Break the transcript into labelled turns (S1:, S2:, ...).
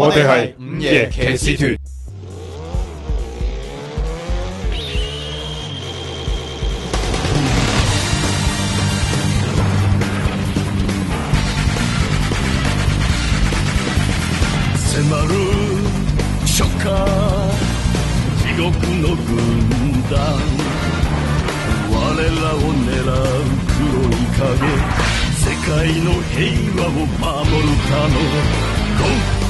S1: 我哋係午夜騎士團。地獄の軍団らを狙う黒い影世界の平和を守るため